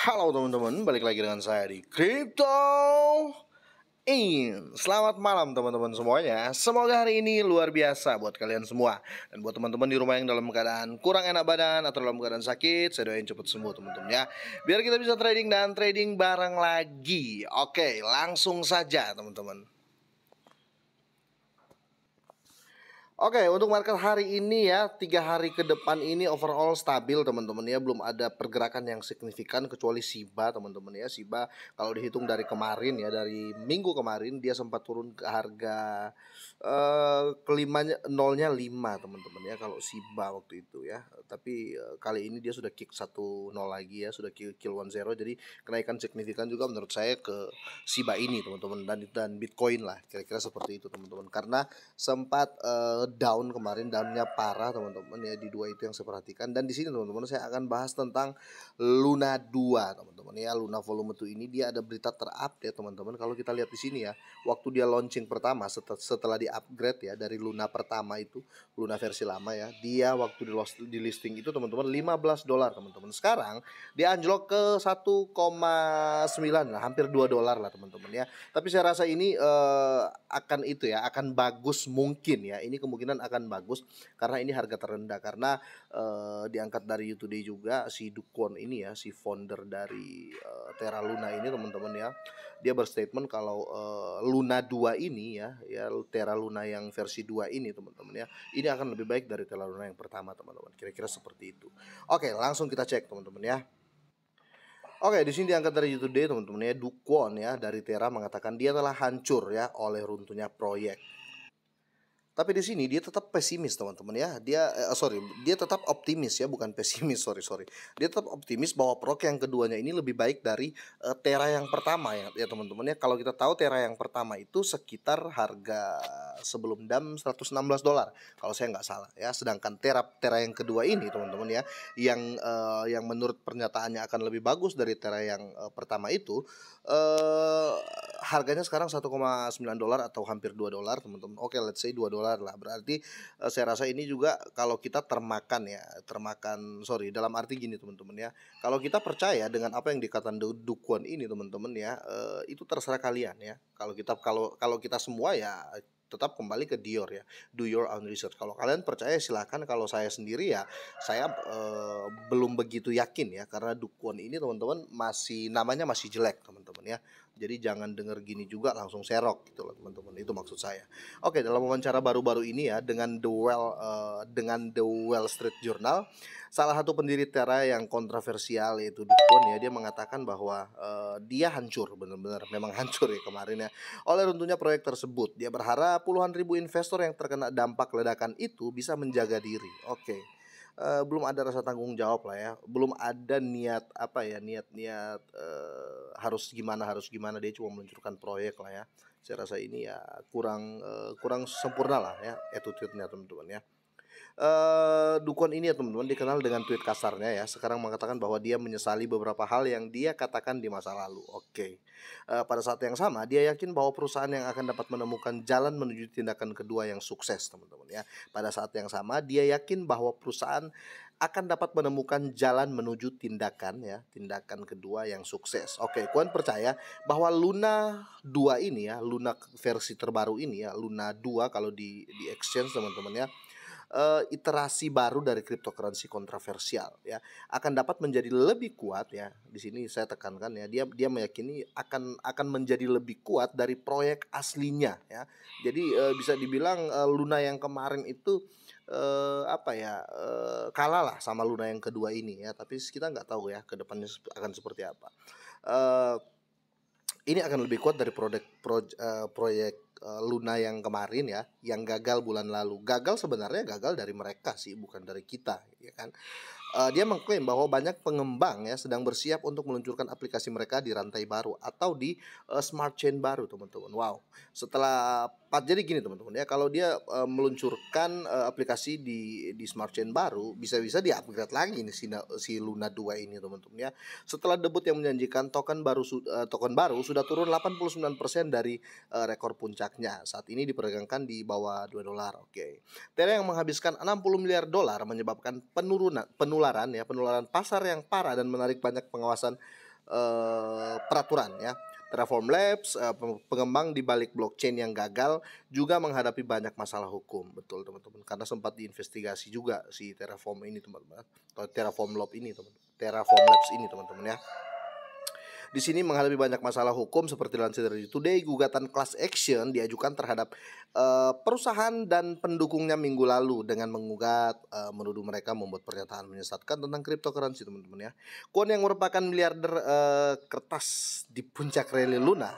Halo teman-teman, balik lagi dengan saya di Crypto In. Selamat malam teman-teman semuanya. Semoga hari ini luar biasa buat kalian semua dan buat teman-teman di rumah yang dalam keadaan kurang enak badan atau dalam keadaan sakit, saya doain cepat sembuh teman-teman ya. Biar kita bisa trading dan trading bareng lagi. Oke, langsung saja teman-teman. Oke, untuk market hari ini ya, tiga hari ke depan ini overall stabil teman-teman ya, belum ada pergerakan yang signifikan kecuali SIBA teman-teman ya. Siba kalau dihitung dari kemarin ya, dari minggu kemarin dia sempat turun ke harga eh kelimanya nolnya 5 teman-teman ya kalau SIBA waktu itu ya. Tapi uh, kali ini dia sudah kick satu nol lagi ya, sudah kill, kill 1 0 jadi kenaikan signifikan juga menurut saya ke SIBA ini teman-teman dan dan Bitcoin lah kira-kira seperti itu teman-teman karena sempat uh, down kemarin downnya parah teman-teman ya di dua itu yang saya perhatikan dan di sini teman-teman saya akan bahas tentang Luna 2 teman teman-teman ya Luna volume 2 ini dia ada berita terupdate ya, teman-teman kalau kita lihat di sini ya waktu dia launching pertama setelah di upgrade ya dari Luna pertama itu Luna versi lama ya dia waktu di, lost, di listing itu teman-teman 15 dolar teman-teman sekarang dia anjlok ke 1,9 lah hampir 2 dolar lah teman-teman ya tapi saya rasa ini uh, akan itu ya akan bagus mungkin ya ini kemungkinan akan bagus karena ini harga terendah karena uh, diangkat dari YouTube juga si Dukon ini ya si founder dari tera uh, Terra Luna ini teman-teman ya. Dia berstatement kalau uh, Luna 2 ini ya, ya Terra Luna yang versi 2 ini teman-teman ya, ini akan lebih baik dari Terra Luna yang pertama teman-teman. Kira-kira seperti itu. Oke, langsung kita cek teman-teman ya. Oke, di sini diangkat dari YouTube Day teman-teman ya, Dukwon ya dari Terra mengatakan dia telah hancur ya oleh runtuhnya proyek tapi di sini dia tetap pesimis teman-teman ya. Dia eh, sorry, dia tetap optimis ya, bukan pesimis. Sorry sorry. Dia tetap optimis bahwa prok yang keduanya ini lebih baik dari eh, Tera yang pertama ya, ya teman-teman ya. Kalau kita tahu Tera yang pertama itu sekitar harga sebelum dam 116 dolar kalau saya nggak salah ya. Sedangkan Tera Tera yang kedua ini teman-teman ya, yang eh, yang menurut pernyataannya akan lebih bagus dari Tera yang eh, pertama itu eh, harganya sekarang 1,9 dolar atau hampir 2 dolar teman-teman. Oke, let's say 2 dolar keluar lah. Berarti saya rasa ini juga kalau kita termakan ya, termakan sorry dalam arti gini teman-teman ya. Kalau kita percaya dengan apa yang dikatakan dukun ini teman-teman ya, itu terserah kalian ya. Kalau kita kalau kalau kita semua ya tetap kembali ke Dior ya do your own research kalau kalian percaya silahkan kalau saya sendiri ya saya e, belum begitu yakin ya karena dukun ini teman-teman masih namanya masih jelek teman-teman ya jadi jangan dengar gini juga langsung serok gitu loh teman-teman. Itu maksud saya. Oke, dalam wawancara baru-baru ini ya dengan The Well uh, dengan The Well Street Journal, salah satu pendiri Terra yang kontroversial yaitu Dukun ya, dia mengatakan bahwa uh, dia hancur benar-benar memang hancur ya kemarin ya oleh runtuhnya proyek tersebut. Dia berharap puluhan ribu investor yang terkena dampak ledakan itu bisa menjaga diri. Oke. Okay uh, belum ada rasa tanggung jawab lah ya belum ada niat apa ya niat-niat uh, harus gimana harus gimana dia cuma meluncurkan proyek lah ya saya rasa ini ya kurang uh, kurang sempurna lah ya attitude-nya teman-teman ya Uh, Dukun ini ya teman-teman dikenal dengan tweet kasarnya ya. Sekarang mengatakan bahwa dia menyesali beberapa hal yang dia katakan di masa lalu. Oke. Okay. Uh, eh, pada saat yang sama dia yakin bahwa perusahaan yang akan dapat menemukan jalan menuju tindakan kedua yang sukses teman-teman ya. Pada saat yang sama dia yakin bahwa perusahaan akan dapat menemukan jalan menuju tindakan ya, tindakan kedua yang sukses. Oke, okay, Kuan percaya bahwa Luna 2 ini ya, Luna versi terbaru ini ya, Luna 2 kalau di di exchange teman-teman ya uh, iterasi baru dari cryptocurrency kontroversial ya akan dapat menjadi lebih kuat ya di sini saya tekankan ya dia dia meyakini akan akan menjadi lebih kuat dari proyek aslinya ya jadi uh, bisa dibilang uh, Luna yang kemarin itu uh, apa ya uh, kalah lah sama Luna yang kedua ini ya tapi kita nggak tahu ya depannya akan seperti apa uh, ini akan lebih kuat dari proyek pro, uh, proyek Eh, Luna yang kemarin ya, yang gagal bulan lalu. Gagal sebenarnya gagal dari mereka sih, bukan dari kita, ya kan uh, dia mengklaim bahwa banyak pengembang ya sedang bersiap untuk meluncurkan aplikasi mereka di rantai baru atau di uh, smart chain baru teman-teman. Wow. Setelah Pat jadi gini teman-teman ya kalau dia uh, meluncurkan uh, aplikasi di di smart chain baru bisa-bisa dia upgrade lagi nih si, si Luna 2 ini teman-teman ya. Setelah debut yang menjanjikan token baru uh, token baru sudah turun 89% dari uh, rekor puncaknya. Saat ini diperdagangkan di bawah 2 dolar. Oke. Okay. Terra yang menghabiskan 60 miliar dolar menyebabkan penurunan penurunan penularan ya, penularan pasar yang parah dan menarik banyak pengawasan uh, peraturan ya. Terraform Labs, uh, pengembang di balik blockchain yang gagal juga menghadapi banyak masalah hukum, betul teman-teman. Karena sempat diinvestigasi juga si Terraform ini teman-teman, atau Terraform Lab ini teman, Terraform Labs ini teman-teman ya. Di sini menghadapi banyak masalah hukum seperti dilansir dari Today, gugatan class action diajukan terhadap uh, perusahaan dan pendukungnya minggu lalu dengan mengugat uh, eh, menuduh mereka membuat pernyataan menyesatkan tentang cryptocurrency, teman-teman ya. Kwon yang merupakan miliarder uh, kertas di puncak rally Luna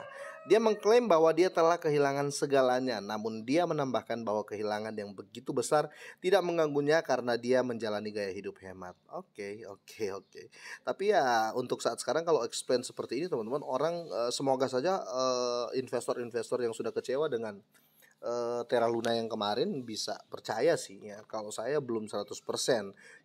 dia mengklaim bahwa dia telah kehilangan segalanya, namun dia menambahkan bahwa kehilangan yang begitu besar tidak mengganggunya karena dia menjalani gaya hidup hemat. Oke, okay, oke, okay, oke. Okay. Tapi ya untuk saat sekarang kalau explain seperti ini teman-teman, orang eh, semoga saja eh, investor investor -investor yang sudah kecewa dengan uh, Terra Luna yang kemarin bisa percaya sih ya. Kalau saya belum 100%.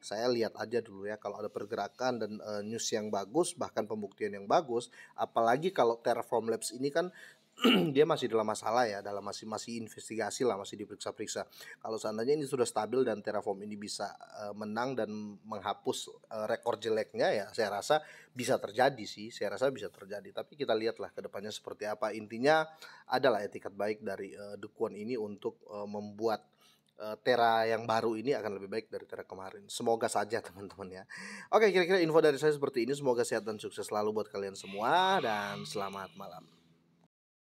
Saya lihat aja dulu ya kalau ada pergerakan dan uh, news yang bagus bahkan pembuktian yang bagus, apalagi kalau Terraform Labs ini kan dia masih dalam masalah ya, dalam masih masih investigasi lah, masih diperiksa-periksa. Kalau seandainya ini sudah stabil dan Terraform ini bisa uh, menang dan menghapus uh, rekor jeleknya ya, saya rasa bisa terjadi sih, saya rasa bisa terjadi. Tapi kita lihatlah ke depannya seperti apa. Intinya adalah etikat baik dari uh, eh, Dukuan ini untuk uh, membuat Tera yang baru ini akan lebih baik dari Tera kemarin. Semoga saja teman-teman ya. Oke, kira-kira info dari saya seperti ini. Semoga sehat dan sukses selalu buat kalian semua dan selamat malam.